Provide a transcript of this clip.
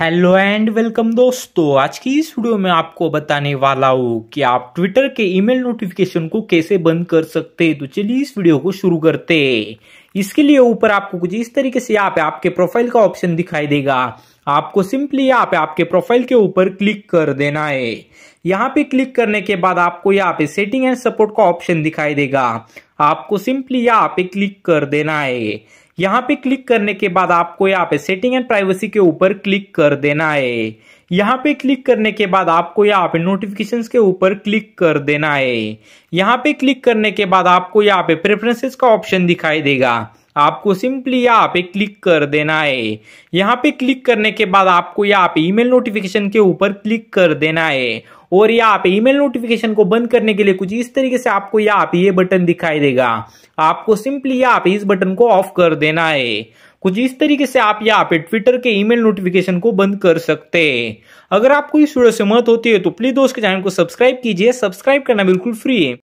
hello and welcome दोस्तों आज की इस वीडियो में आपको बताने वाला हूँ कि आप ट्विटर के ईमेल नोटिफिकेशन को कैसे बंद कर सकते हैं तो चलिए इस वीडियो को शुरू करते हैं इसके लिए ऊपर आपको कुछ इस तरीके से यहाँ पे आपके प्रोफाइल का ऑप्शन दिखाई देगा आपको सिंपली यहाँ पे आपके प्रोफाइल के ऊपर क्लिक कर देना है यहाँ पे क्लिक करने के बाद आपको यहाँ पे सेटिंग एंड सपोर्ट का ऑप्शन दिखाई देगा आपको सिंपली यहाँ पे क्लिक कर देना है यहाँ पे क्लिक करने के बाद आपको यहाँ पे सेटिंग एंड प्राइवेसी के ऊपर क्लिक कर देना है यहाँ पे क्लिक करने के बाद आपको यहाँ पे नोटिफिकेशन के ऊपर क्लिक कर देना है यहाँ पे क्लिक करने के बाद आपको यहाँ पे प्रेफरेंसेस का ऑप्शन दिखाई देगा आपको सिंपली यहाँ पे क्लिक कर देना है यहाँ पे क्लिक करने के बाद आपको यहाँ पे ईमेल नोटिफिकेशन के ऊपर क्लिक कर देना है और या आप ईमेल नोटिफिकेशन को बंद करने के लिए कुछ इस तरीके से आपको या आप ये बटन दिखाई देगा आपको सिंपली या आप इस बटन को ऑफ कर देना है कुछ इस तरीके से आप यहाँ पे ट्विटर के ईमेल नोटिफिकेशन को बंद कर सकते हैं अगर आपको इस वीडियो से मत होती है तो प्लीज दोस्त के चैनल को सब्सक्राइब कीजिए सब्सक्राइब करना बिल्कुल फ्री है